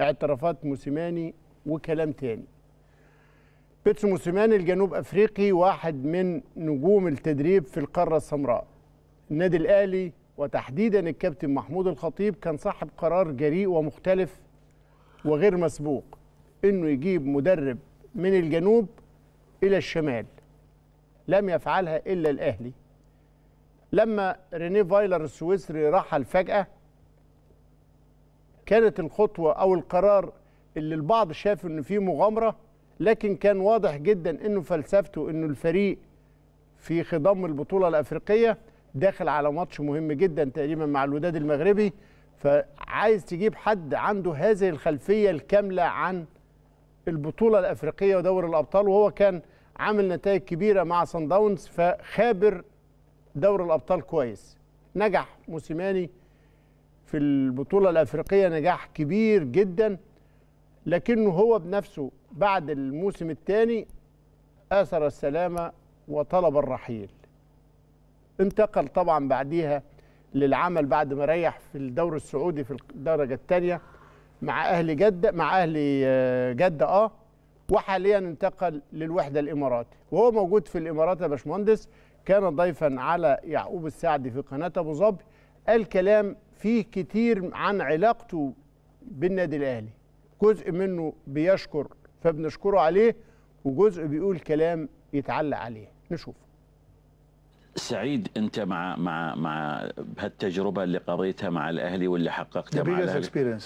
اعترافات موسيماني وكلام تاني بيتسو موسيماني الجنوب افريقي واحد من نجوم التدريب في القاره السمراء النادي الاهلي وتحديدا الكابتن محمود الخطيب كان صاحب قرار جريء ومختلف وغير مسبوق انه يجيب مدرب من الجنوب الى الشمال لم يفعلها الا الاهلي لما رينيه فايلر السويسري رحل فجاه كانت الخطوة أو القرار اللي البعض شاف إنه فيه مغامرة لكن كان واضح جدا إنه فلسفته إنه الفريق في خضم البطولة الأفريقية داخل على ماتش مهم جدا تقريبا مع الوداد المغربي فعايز تجيب حد عنده هذه الخلفية الكاملة عن البطولة الأفريقية ودور الأبطال وهو كان عامل نتائج كبيرة مع صن داونز فخابر دور الأبطال كويس نجح موسيماني في البطولة الأفريقية نجاح كبير جدا لكنه هو بنفسه بعد الموسم الثاني آثر السلامة وطلب الرحيل انتقل طبعا بعديها للعمل بعد ما ريح في الدوري السعودي في الدرجة الثانية مع أهل جدة مع أهل آه، جدة أه وحاليا انتقل للوحدة الإماراتي وهو موجود في الإمارات يا باشمهندس كان ضيفا على يعقوب السعدي في قناة أبو ظبي الكلام فيه كتير عن علاقته بالنادي الاهلي جزء منه بيشكر فبنشكره عليه وجزء بيقول كلام يتعلق عليه نشوف سعيد انت مع مع مع هالتجربه اللي قضيتها مع الاهلي واللي حققتها مع الاهلي experience.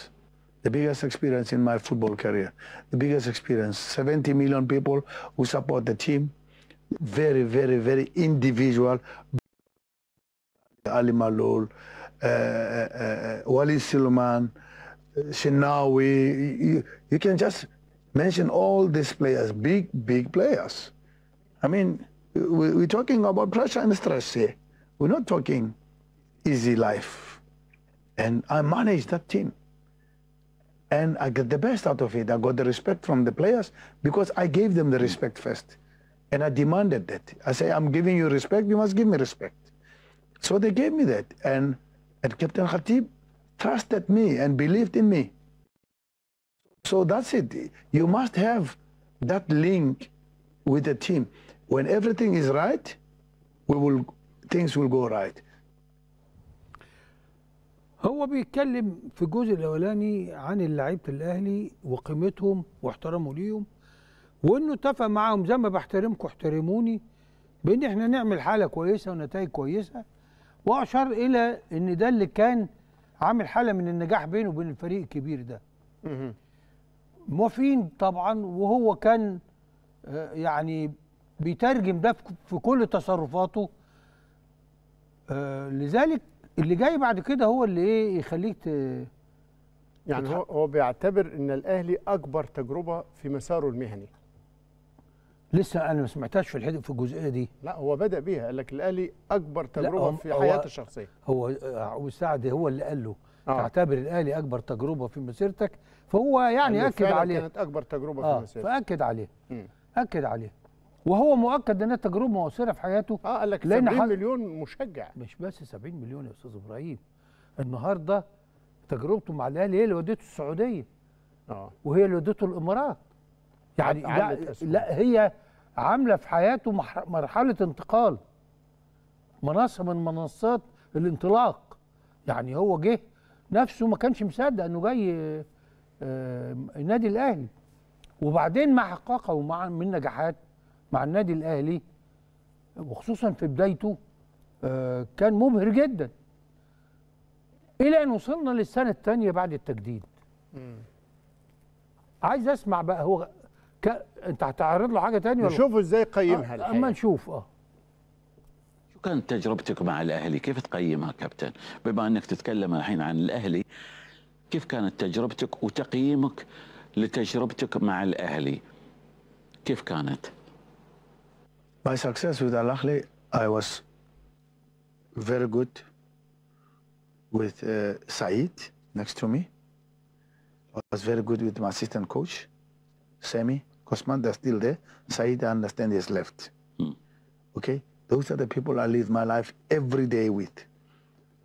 the biggest experience in my football career. The biggest experience. 70 million people who support the team. Very, very, very individual. Ali Malol, Uh, uh, uh, Wali Suliman, Shinawi. You, you can just mention all these players, big, big players. I mean, we're talking about pressure and stress here. We're not talking easy life. And I managed that team. And I got the best out of it. I got the respect from the players because I gave them the respect first. And I demanded that. I say, I'm giving you respect, you must give me respect. So they gave me that. And الكابتن خطيب trusted me and believed in me. So that's it. You must have that link with the team. When everything is right, we will, things will go right. هو بيتكلم في الجزء الاولاني عن لعيبه الاهلي وقيمتهم واحترامه ليهم وانه اتفق معاهم زي ما بحترمكم احترموني بان احنا نعمل حاله كويسه ونتائج كويسه واشار الى ان ده اللي كان عامل حاله من النجاح بينه وبين الفريق الكبير ده موافقين طبعا وهو كان آه، يعني بيترجم ده في كل تصرفاته آه، لذلك اللي جاي بعد كده هو اللي ايه يخليك يعني هو بيعتبر ان الاهلي اكبر تجربه في مساره المهني لسه انا ما سمعتهاش في الحديث في الجزئيه دي لا هو بدا بيها قال لك الاهلي اكبر تجربه في حياته الشخصيه هو آه، سعد هو اللي قال له آه. تعتبر الاهلي اكبر تجربه في مسيرتك فهو يعني اكد عليه كانت اكبر تجربه آه. في مسيرته فاكد عليه م. اكد عليه وهو مؤكد انها تجربه مؤثره في حياته اه قال لك 70 حل... مليون مشجع مش بس 70 مليون يا استاذ ابراهيم النهارده تجربته مع الاهلي هي اللي ودته السعوديه اه وهي اللي ودته الامارات يعني لا, لا هي عامله في حياته مرحله انتقال منصه من منصات الانطلاق يعني هو جه نفسه ما كانش مصدق انه جاي آه، النادي الاهلي وبعدين ما حققه مع من نجاحات مع النادي الاهلي وخصوصا في بدايته آه، كان مبهر جدا الى ان وصلنا للسنه الثانيه بعد التجديد عايز اسمع بقى هو ك... انت هتعرض له حاجه ثانيه ولا نشوفه ازاي يقيمها أه اما نشوف اه شو كانت تجربتك مع الاهلي كيف تقيمها كابتن بما انك تتكلم الحين عن الاهلي كيف كانت تجربتك وتقييمك لتجربتك مع الاهلي كيف كانت My success with Al Ahly I was very good with uh, Said next to me I was very good with my assistant coach Sammy they're still there. Said I understand is left. Mm. Okay? Those are the people I live my life every day with.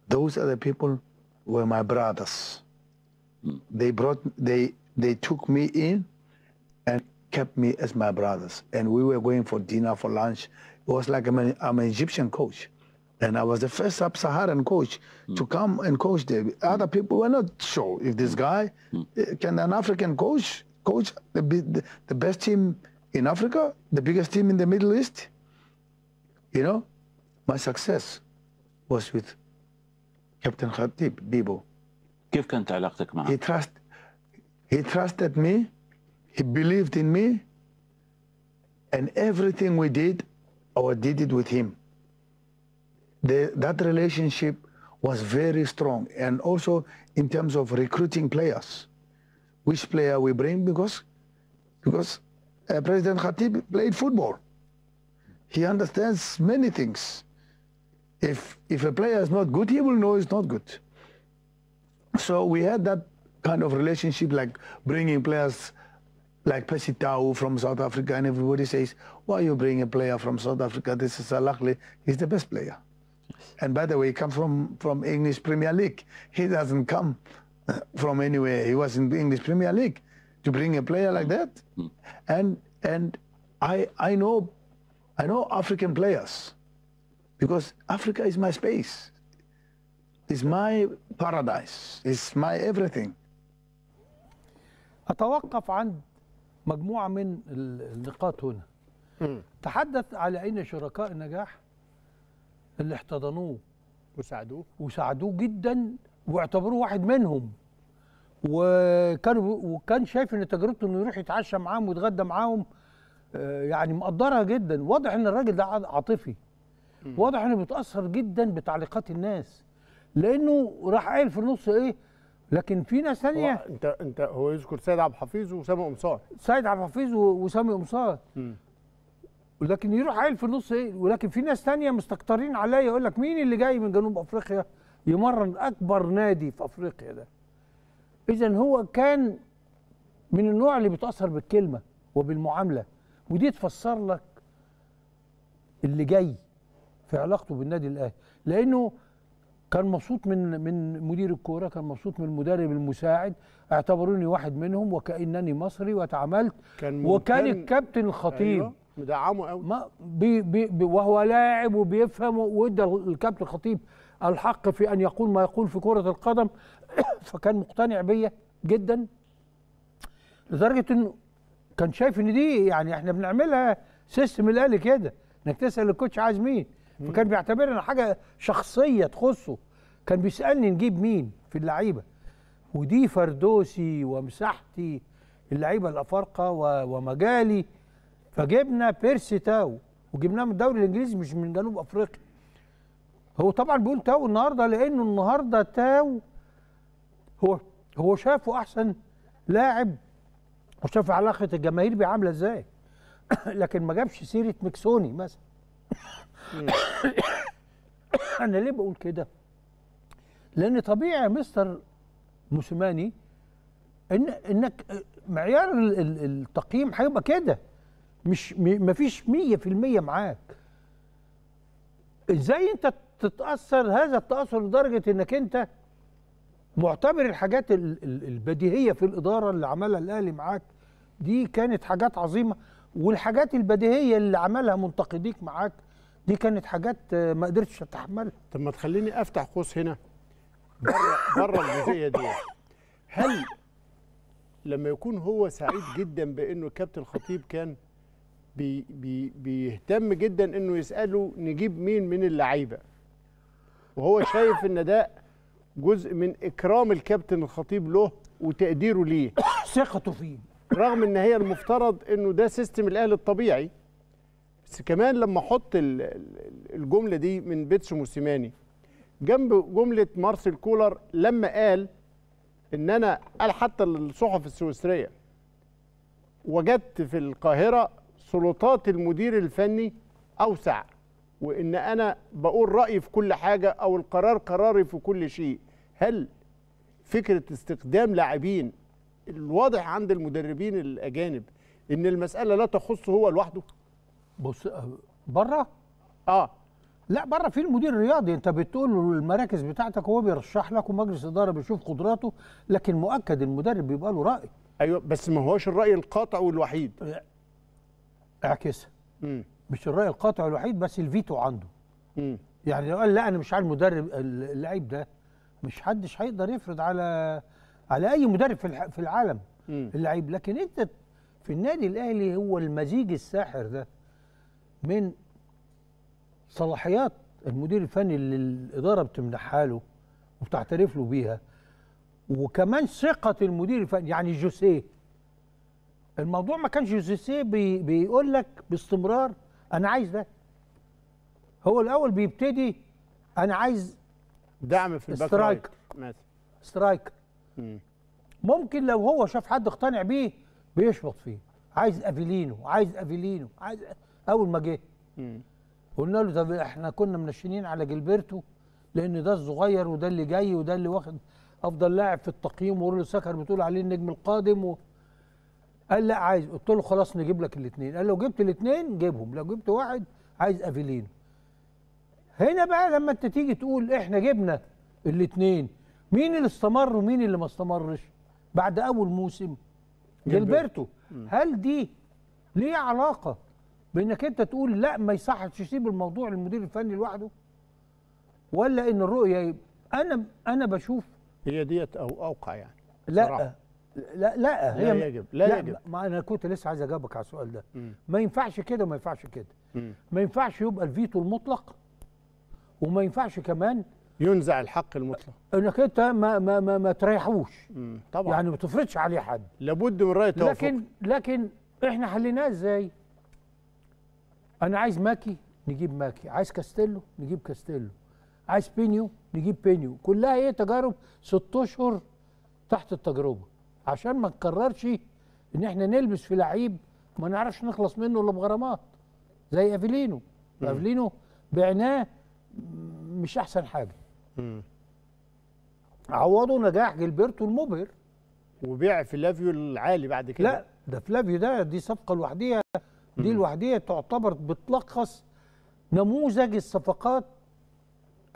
Those are the people were my brothers. Mm. They brought they they took me in and kept me as my brothers. And we were going for dinner, for lunch. It was like I'm an, I'm an Egyptian coach. And I was the first sub-Saharan coach mm. to come and coach there. Other people were not sure if this hmm. guy, hmm. Eh, can an African coach coach the, the, best team in Africa, the biggest team in the Middle East. You know, my success was with Captain Khatib, Bibo. كيف كانت علاقتك معه؟ He trust he trusted me, he believed in me, and everything we did, I did it with him. The, that relationship was very strong, and also in terms of recruiting players which player we bring because because uh, President Khatib played football. He understands many things. If if a player is not good, he will know it's not good. So we had that kind of relationship, like bringing players like Percy Tau from South Africa, and everybody says, "Why you bring a player from South Africa? This is luckily He's the best player." Yes. And by the way, he comes from from English Premier League. He doesn't come from anywhere. He was in the English Premier League to bring a player like that. Mm. And and I I know I know African players because Africa is my space. It's my paradise. It's my everything. أتوقف عند مجموعة من النقاط هنا تحدث على أين شركاء النجاح اللي احتضنوه وساعدوه وساعدوه جدا واعتبروه واحد منهم وكان وكان شايف ان تجربته انه يروح يتعشى معاهم ويتغدى معاهم آه، يعني مقدرها جدا واضح ان الراجل ده عاطفي واضح انه بيتاثر جدا بتعليقات الناس لانه راح قايل في النص ايه لكن في ناس ثانيه انت انت هو يذكر سيد عبد الحفيظ وسامي قمصان سيد عبد الحفيظ وسامي قمصان لكن يروح قايل في النص ايه ولكن في ناس ثانيه مستكترين عليا يقول لك مين اللي جاي من جنوب افريقيا يمرن اكبر نادي في افريقيا ده اذا هو كان من النوع اللي بيتاثر بالكلمه وبالمعامله ودي تفسر لك اللي جاي في علاقته بالنادي الاهلي لانه كان مبسوط من من مدير الكوره كان مبسوط من المدرب المساعد اعتبروني واحد منهم وكانني مصري واتعاملت كان وكان الكابتن الخطيب أيوه مدعمه قوي ما بي بي وهو لاعب وبيفهم وادى الكابتن الخطيب الحق في أن يقول ما يقول في كرة القدم فكان مقتنع بيا جدا لدرجة أنه كان شايف إن دي يعني إحنا بنعملها سيستم الأهلي كده إنك تسأل الكوتش عايز مين فكان بيعتبرها حاجة شخصية تخصه كان بيسألني نجيب مين في اللعيبة ودي فردوسي ومساحتي اللعيبة الأفارقة ومجالي فجبنا بيرسي تاو وجبناه من الدوري الإنجليزي مش من جنوب أفريقيا هو طبعا بيقول تاو النهارده لانه النهارده تاو هو هو شافه احسن لاعب وشاف علاقه الجماهير بيه عامله ازاي لكن ما جابش سيره مكسوني مثلا انا ليه بقول كده لان طبيعي يا مستر موسيماني ان انك معيار التقييم هيبقى كده مش مفيش 100% معاك ازاي انت تتاثر هذا التاثر لدرجه انك انت معتبر الحاجات البديهيه في الاداره اللي عملها الاهلي معاك دي كانت حاجات عظيمه والحاجات البديهيه اللي عملها منتقديك معاك دي كانت حاجات ما قدرتش اتحملها طب ما تخليني افتح قوس هنا بره بره الجزئيه دي هل لما يكون هو سعيد جدا بانه الكابتن خطيب كان بي بي بيهتم جدا انه يساله نجيب مين من اللعيبه وهو شايف ان ده جزء من اكرام الكابتن الخطيب له وتقديره ليه ثقته فيه رغم ان هي المفترض انه ده سيستم الاهلي الطبيعي بس كمان لما احط الجمله دي من بيتسو موسيماني جنب جمله مارسيل كولر لما قال ان انا قال حتى للصحف السويسريه وجدت في القاهره سلطات المدير الفني اوسع وان انا بقول رايي في كل حاجه او القرار قراري في كل شيء هل فكره استخدام لاعبين الواضح عند المدربين الاجانب ان المساله لا تخصه هو لوحده بص بره اه لا بره في المدير الرياضي انت بتقول له المراكز بتاعتك هو بيرشح لك ومجلس اداره بيشوف قدراته لكن مؤكد المدرب بيبقى له راي ايوه بس ما هوش الراي القاطع والوحيد اعكسها مش الرأي القاطع الوحيد بس الفيتو عنده مم. يعني لو قال لا أنا مش عايز مدرب اللعيب ده مش حدش هيقدر يفرض على على أي مدرب في في العالم اللعيب لكن أنت في النادي الأهلي هو المزيج الساحر ده من صلاحيات المدير الفني اللي الإدارة بتمنحها له وبتعترف له بيها وكمان ثقة المدير الفني يعني جوسيه الموضوع ما كانش جوسيه بي بيقول لك باستمرار انا عايز ده هو الاول بيبتدي انا عايز دعم في الباك سترايك مثلا سترايك ممكن لو هو شاف حد اقتنع بيه بيشبط فيه عايز افيلينو عايز افيلينو عايز اول ما جه قلنا له طب احنا كنا منشنين على جلبرتو لان ده الصغير وده اللي جاي وده اللي واخد افضل لاعب في التقييم وورلو سكر بتقول عليه النجم القادم و... قال لا عايز قلت له خلاص نجيب لك الاثنين قال لو جبت الاثنين جيبهم لو جبت واحد عايز افيلينو هنا بقى لما انت تيجي تقول احنا جبنا الاثنين مين اللي استمر ومين اللي ما استمرش بعد اول موسم جلبرتو هل دي ليه علاقه بانك انت تقول لا ما يصحش تسيب الموضوع للمدير الفني لوحده ولا ان الرؤيه انا انا بشوف هي ديت او اوقع يعني لا صراحة. لا لا هي لا يجب لا, لا يجب ما انا كنت لسه عايز اجاوبك على السؤال ده مم. ما ينفعش كده وما ينفعش كده مم. ما ينفعش يبقى الفيتو المطلق وما ينفعش كمان ينزع الحق المطلق انك انت ما ما ما, ما تريحوش طبعا يعني ما تفرضش عليه حد لابد من راي توافق لكن لكن احنا حليناها ازاي؟ انا عايز ماكي نجيب ماكي عايز كاستيلو نجيب كاستيلو عايز بينيو نجيب بينيو كلها ايه تجارب ست اشهر تحت التجربه عشان ما نكررش ان احنا نلبس في لعيب ما نعرفش نخلص منه الا بغرامات زي افيلينو افيلينو بعناه مش احسن حاجه مم. عوضوا نجاح جيلبرتو المبهر وبيع فلافيو العالي بعد كده لا ده فلافيو ده دي صفقه لوحديها دي لوحديها تعتبر بتلخص نموذج الصفقات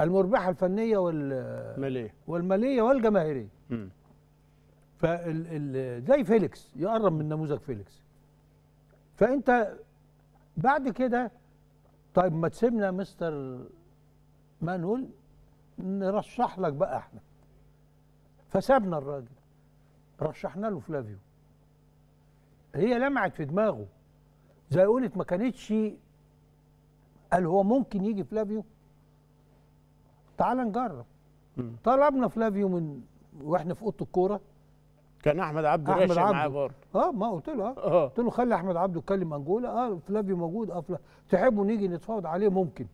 المربحه الفنيه والماليه والماليه والجماهيريه فال زي فيليكس يقرب من نموذج فيليكس فانت بعد كده طيب ما تسيبنا مستر مانويل نرشح لك بقى احنا فسابنا الراجل رشحنا له فلافيو هي لمعت في دماغه زي قولت ما كانتش قال هو ممكن يجي فلافيو تعال نجرب طلبنا فلافيو من واحنا في اوضه الكوره كان احمد عبده احمد معاه برضه اه ما قلت له آه. اه قلت له خلي احمد عبده يتكلم انجولا اه فلافيو موجود اه فلافيو تحبوا نيجي نتفاوض عليه ممكن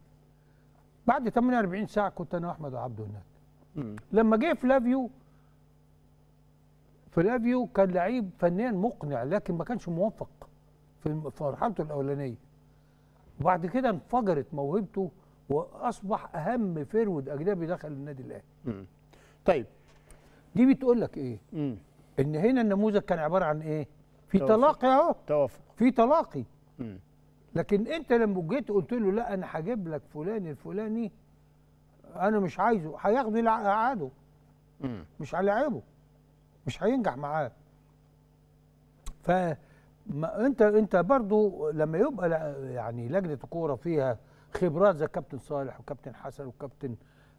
بعد 48 ساعه كنت انا واحمد عبده هناك مم. لما جه فلافيو فلافيو كان لعيب فنيا مقنع لكن ما كانش موفق في مرحلته الاولانيه وبعد كده انفجرت موهبته واصبح اهم فيرود اجنبي دخل النادي الاهلي طيب دي بتقول لك ايه مم. ان هنا النموذج كان عباره عن ايه في تلاقي اهو توافق في تلاقي لكن انت لما جيت قلت له لا انا هجيب لك فلان الفلاني انا مش عايزه هياخد يقعده مش هلاعبه مش هينجح معاه ف ما انت انت برضو لما يبقى يعني لجنه الكوره فيها خبرات زي كابتن صالح وكابتن حسن وكابتن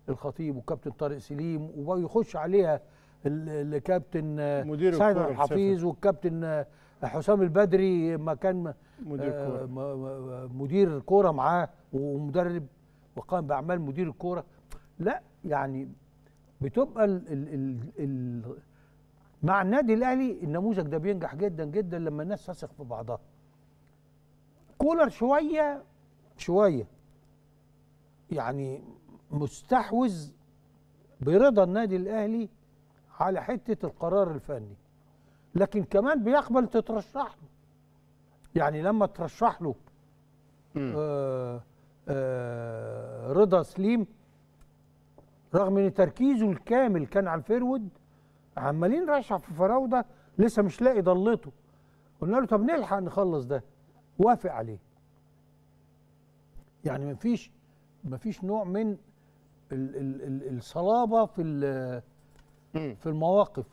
الخطيب وكابتن طارق سليم ويخش عليها الكابتن مدير سعد الحفيظ والكابتن حسام البدري ما كان مدير آه، كوره مدير كوره معاه ومدرب وقام باعمال مدير الكوره لا يعني بتبقى الـ الـ الـ مع النادي الاهلي النموذج ده بينجح جدا جدا لما الناس تثق في بعضها كولر شويه شويه يعني مستحوذ برضا النادي الاهلي على حته القرار الفني لكن كمان بيقبل تترشح له يعني لما ترشح له آه، آه، رضا سليم رغم ان تركيزه الكامل كان على الفيرود عمالين رشح في فراوده لسه مش لاقي ضلته قلنا له طب نلحق نخلص ده وافق عليه يعني مفيش مفيش نوع من الصلابه في في المواقف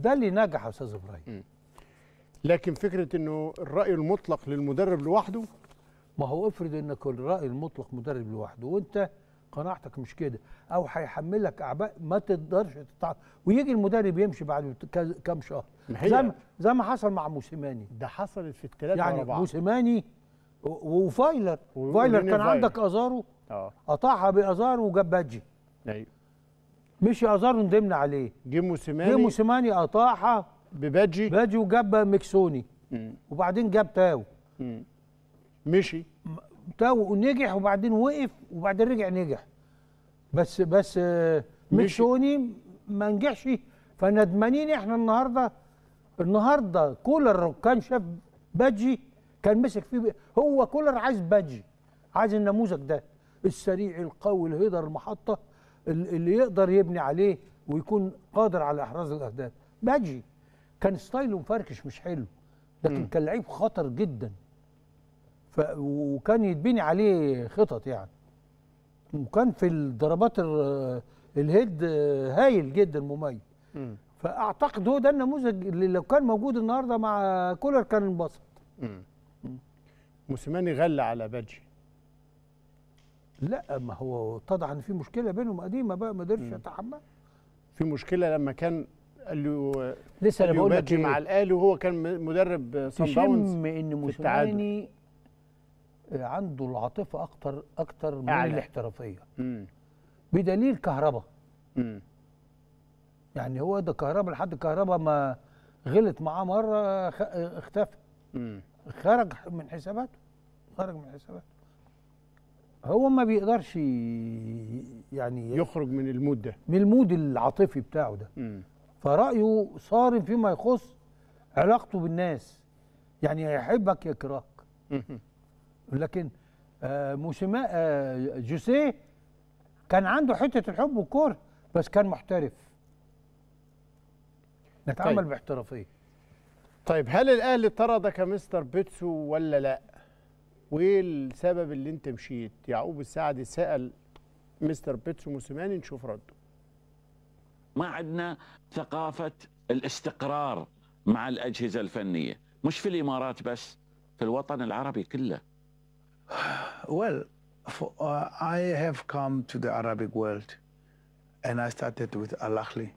ده اللي نجح يا استاذ ابراهيم لكن فكره انه الراي المطلق للمدرب لوحده ما هو افرض انك الراي المطلق مدرب لوحده وانت قناعتك مش كده او هيحملك اعباء ما تقدرش تتعب ويجي المدرب يمشي بعد كام شهر زي ما زي ما حصل مع موسيماني ده حصلت في الثلاثه يعني موسيماني وفايلر فايلر كان فايلر. عندك ازارو آه. قطعها بازارو وجاب بادجي ايوه مشي ازار ندمنا عليه جه موسيماني جه موسيماني قطعها بباجي باجي وجاب مكسوني مم. وبعدين جاب تاو مم. مشي تاو ونجح وبعدين وقف وبعدين رجع نجح بس بس آه، مكسوني ما نجحش فندمانين احنا النهارده النهارده كولر كان شاف باجي كان مسك فيه هو كولر عايز باجي عايز النموذج ده السريع القوي الهيدر المحطه اللي يقدر يبني عليه ويكون قادر على احراز الاهداف باجي كان ستايله مفركش مش حلو لكن م. كان لعيب خطر جدا ف وكان يتبني عليه خطط يعني وكان في الضربات الهيد هايل جدا مميز فاعتقد هو ده النموذج اللي لو كان موجود النهارده مع كولر كان انبسط موسيماني غلى على بادجي لا ما هو اتضح ان في مشكله بينهم قديمه بقى ما قدرش يتحمل في مشكله لما كان قال له لسه انا بقول لك مع إيه؟ الاهلي وهو كان مدرب سان داونز ان موسيماني عنده العاطفه اكتر اكتر من أعلى. الاحترافيه مم. بدليل كهربا مم. يعني هو ده كهربا لحد كهربا ما غلط معاه مره اختفى خرج من حساباته خرج من حساباته هو ما بيقدرش يعني يخرج من المود ده من المود العاطفي بتاعه ده م. فرأيه صارم فيما يخص علاقته بالناس يعني هيحبك يكرهك لكن آه موسيما آه جوسيه كان عنده حتة الحب والكره بس كان محترف نتعامل طيب. باحترافية طيب هل الأهلي طردك مستر بيتسو ولا لا؟ وايه السبب اللي انت مشيت يعقوب السعدي سال مستر بيتسو موسيماني نشوف رده ما عندنا ثقافه الاستقرار مع الاجهزه الفنيه مش في الامارات بس في الوطن العربي كله well for, uh, I have come to the Arabic world and I started with Al Akhli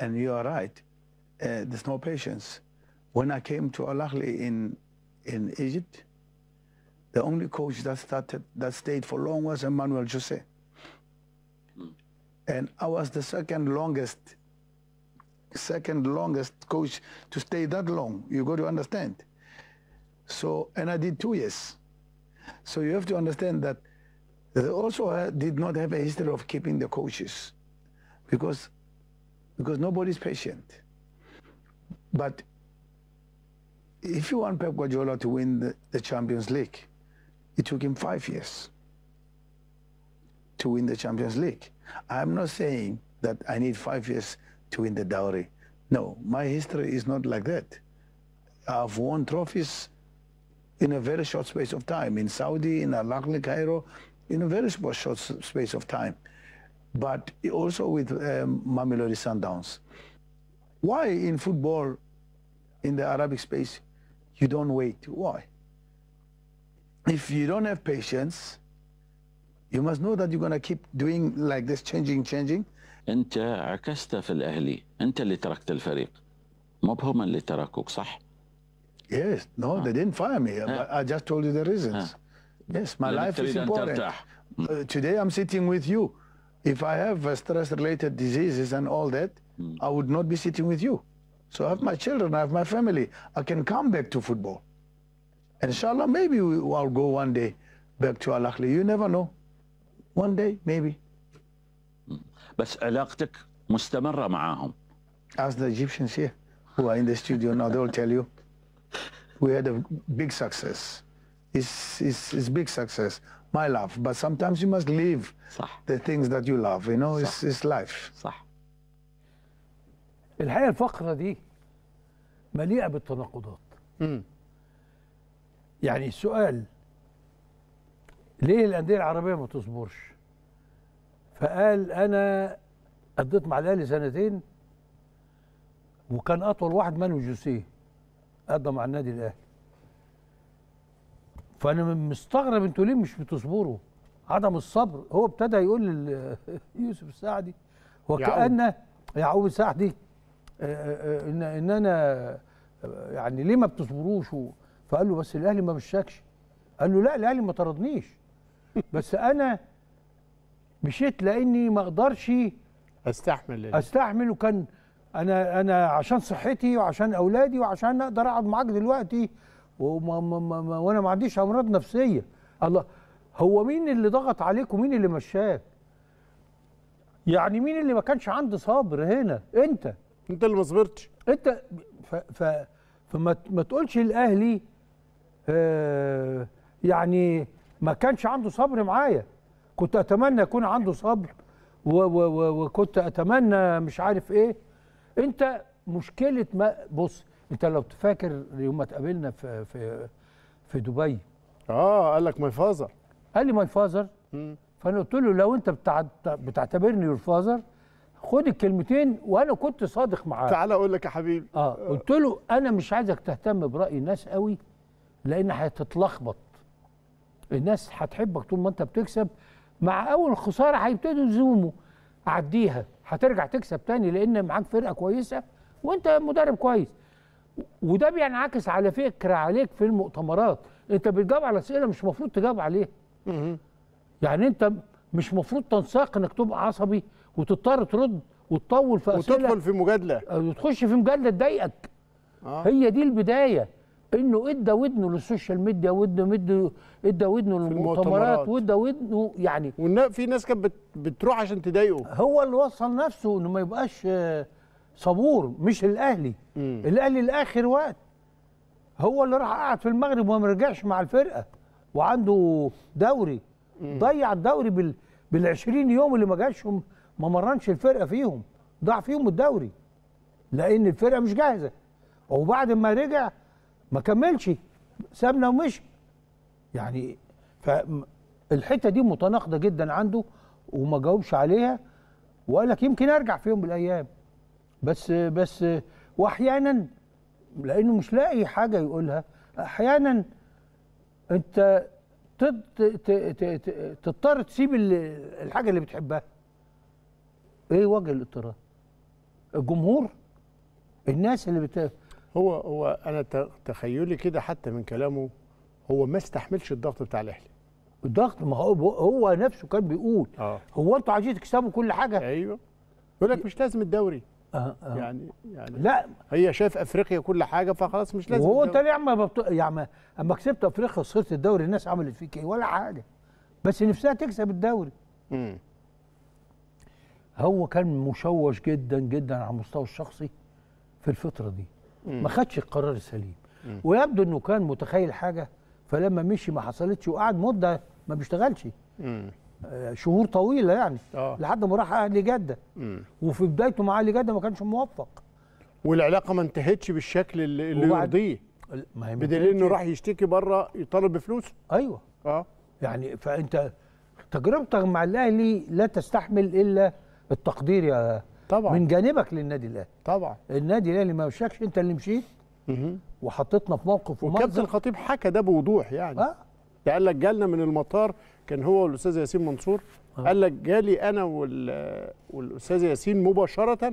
and you are right uh, there's no patience when I came to Al Akhli in in Egypt the only coach that started that stayed for long was Emmanuel Jose. Hmm. And I was the second longest, second longest coach to stay that long. You got to understand. So, and I did two years. So you have to understand that they also did not have a history of keeping the coaches because, because nobody's patient. But if you want Pep Guardiola to win the, the Champions League, it took him five years to win the Champions League. I'm not saying that I need five years to win the dowry. No, my history is not like that. I've won trophies in a very short space of time, in Saudi, in Al-Ahli, Cairo, in a very short space of time. But also with um, Mamelodi Sundowns. Why in football, in the Arabic space, you don't wait? Why? if you don't have patience, you must know that you're going to keep doing like this, changing, changing. أنت عكست في الأهلي، أنت اللي تركت الفريق، مو هم اللي تركوك صح؟ Yes, no, they didn't fire me. I just told you the reasons. Yes, my life is important. Uh, today I'm sitting with you. If I have stress-related diseases and all that, hmm. I would not be sitting with you. So I have my children, I have my family. I can come back to football. And inshallah, maybe we, will go one day back to Al-Akhli. You never know. One day, maybe. بس علاقتك مستمرة معاهم. Ask the Egyptians here who are in the studio now. They will tell you. We had a big success. It's, it's, it's big success. My love. But sometimes you must leave صح. the things that you love. You know, صح. it's, it's life. صح. الحقيقة الفقرة دي مليئة بالتناقضات. يعني السؤال ليه الانديه العربيه ما تصبرش فقال انا قضيت مع الاهلي سنتين وكان اطول واحد مانو جوسيه قضى مع النادي الاهلي فانا مستغرب انتوا ليه مش بتصبروا عدم الصبر هو ابتدى يقول يوسف السعدي وكأن يعقوب السعدي آه، آه، آه، ان ان انا يعني ليه ما بتصبروش فقال له بس الاهلي ما بشكش قال له لا الاهلي ما طردنيش بس انا مشيت لاني ما اقدرش استحمل لله. استحمل وكان انا انا عشان صحتي وعشان اولادي وعشان اقدر اقعد معاك دلوقتي وما ما ما ما وانا ما عنديش امراض نفسيه الله هو مين اللي ضغط عليك ومين اللي مشاك يعني مين اللي ما كانش عنده صبر هنا انت انت اللي ما صبرتش انت ف ف فما ما تقولش الاهلي آه، يعني ما كانش عنده صبر معايا كنت اتمنى يكون عنده صبر وكنت اتمنى مش عارف ايه انت مشكله ما بص انت لو تفاكر يوم ما اتقابلنا في في في دبي اه قال لك ماي فازر قال لي ماي فازر فانا قلت له لو انت بتعتبرني يور فازر خد الكلمتين وانا كنت صادق معاه تعالى اقول لك يا حبيبي اه قلت له انا مش عايزك تهتم براي الناس قوي لان هتتلخبط الناس هتحبك طول ما انت بتكسب مع اول خساره هيبتدوا يزوموا عديها هترجع تكسب تاني لان معاك فرقه كويسه وانت مدرب كويس وده بينعكس على فكره عليك في المؤتمرات انت بتجاوب على اسئله مش المفروض تجاوب عليها يعني انت مش المفروض تنساق انك تبقى عصبي وتضطر ترد وتطول في اسئله وتدخل في مجادله آه، وتخش في مجادله تضايقك آه. هي دي البدايه انه ادى ودنه للسوشيال ميديا ودنه مد ادى ودنه للمؤتمرات وادى ودنه يعني في ناس كانت بتروح عشان تضايقه هو اللي وصل نفسه انه ما يبقاش آه، صبور مش الاهلي مم. الاهلي لاخر وقت هو اللي راح قعد في المغرب وما رجعش مع الفرقه وعنده دوري مم. ضيع الدوري بال بال 20 يوم اللي ما جاشهم ما مرنش الفرقه فيهم ضاع فيهم الدوري لان الفرقه مش جاهزه وبعد ما رجع ما كملش سابنا ومشي يعني فالحته دي متناقضه جدا عنده وما جاوبش عليها وقال لك يمكن ارجع في يوم من الايام بس بس واحيانا لانه مش لاقي حاجه يقولها احيانا انت تضطر تسيب الحاجه اللي بتحبها ايه وجه الاضطرار الجمهور الناس اللي بت... هو هو انا تخيلي كده حتى من كلامه هو ما استحملش الضغط بتاع الاهلي الضغط ما هو هو نفسه كان بيقول آه. هو انتوا عايزين تكسبوا كل حاجه ايوه يقول لك مش لازم الدوري آه آه. يعني يعني لا هي شايف افريقيا كل حاجه فخلاص مش لازم وهو انت ليه عم يعني اما كسبت افريقيا وصرت الدوري الناس عملت فيك ايه ولا حاجه بس نفسها تكسب الدوري امم هو كان مشوش جدا جدا على المستوى الشخصي في الفتره دي ما خدش القرار السليم ويبدو انه كان متخيل حاجه فلما مشي ما حصلتش وقعد مده ما بيشتغلش آه، شهور طويله يعني آه. لحد ما راح اهلي جده وفي بدايته مع اهلي جده ما كانش موفق والعلاقه ما انتهتش بالشكل اللي يرضيه بدليل انه راح يشتكي بره يطالب بفلوسه ايوه اه يعني فانت تجربتك مع الاهلي لا تستحمل الا التقدير يا طبعا من جانبك للنادي الاهلي طبعا النادي الاهلي ما وشكش انت اللي مشيت وحطيتنا في موقف وكابتن الخطيب حكى ده بوضوح يعني أه؟ ده قال لك جالنا من المطار كان هو والاستاذ ياسين منصور أه؟ قال لك جالي انا والاستاذ ياسين مباشره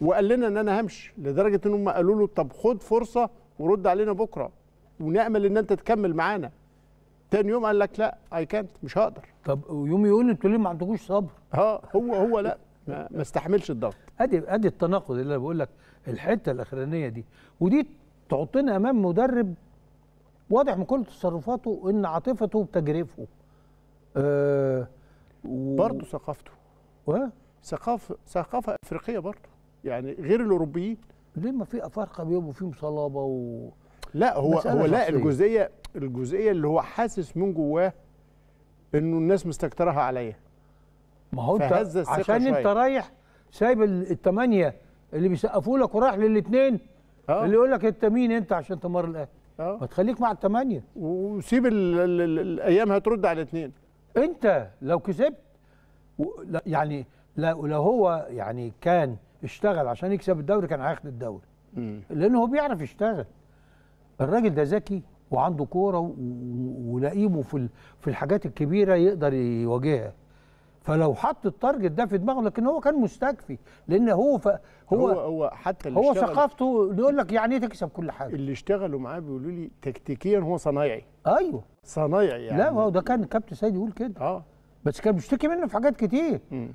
وقال لنا ان انا همشي لدرجه ان هم قالوا له طب خد فرصه ورد علينا بكره ونامل ان انت تكمل معانا تاني يوم قال لك لا اي كانت مش هقدر طب يوم يقول انتوا ليه ما عندكوش صبر اه هو هو لا ما, ما استحملش الضغط ادي ادي التناقض اللي انا بقول لك الحته الاخرانيه دي ودي تعطينا امام مدرب واضح من كل تصرفاته ان عاطفته بتجرفه آه و... برضه ثقافته و... ثقافه ثقافه افريقيه برضه يعني غير الاوروبيين ليه ما في افارقه بيبقوا فيهم صلابه و لا هو هو لا الجزئيه الجزئيه اللي هو حاسس من جواه انه الناس مستكترها عليا ما هو انت عشان شوية. انت رايح سايب الثمانيه اللي بيسقفوا لك ورايح للاثنين اه. اللي يقول لك انت مين انت عشان تمر الاهلي اه. ما تخليك مع الثمانيه وسيب الـ الـ الـ الايام هترد على الاثنين انت لو كسبت يعني لو, هو يعني كان اشتغل عشان يكسب الدوري كان هياخد الدوري لان هو بيعرف يشتغل الراجل ده ذكي وعنده كوره ولاقيمه في في الحاجات الكبيره يقدر يواجهها فلو حط التارجت ده في دماغه لكن هو كان مستكفي لان هو ف... هو هو, حتى اللي هو ثقافته يقول لك يعني ايه تكسب كل حاجه اللي اشتغلوا معاه بيقولوا لي تكتيكيا هو صنايعي ايوه صنايعي يعني لا هو ده كان كابتن سيد يقول كده اه بس كان بيشتكي منه في حاجات كتير م.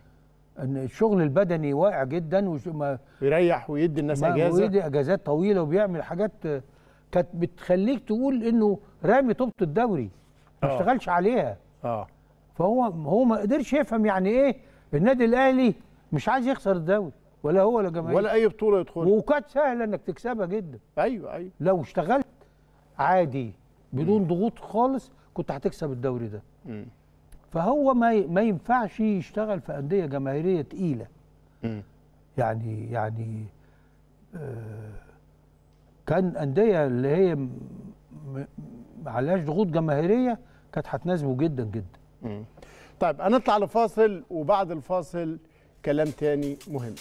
ان الشغل البدني واقع جدا وما يريح ويدي الناس اجازه ويدي اجازات طويله وبيعمل حاجات كانت بتخليك تقول انه رامي طوبه الدوري ما آه. اشتغلش عليها اه فهو هو ما قدرش يفهم يعني ايه النادي الاهلي مش عايز يخسر الدوري ولا هو ولا جماهير ولا اي بطوله يدخلها وكانت سهله انك تكسبها جدا ايوه ايوه لو اشتغلت عادي بدون ضغوط خالص كنت هتكسب الدوري ده م. فهو ما ما ينفعش يشتغل في انديه جماهيريه تقيله م. يعني يعني آه كان انديه اللي هي معلهاش ضغوط جماهيريه كانت هتناسبه جدا جدا طيب هنطلع لفاصل وبعد الفاصل كلام تاني مهم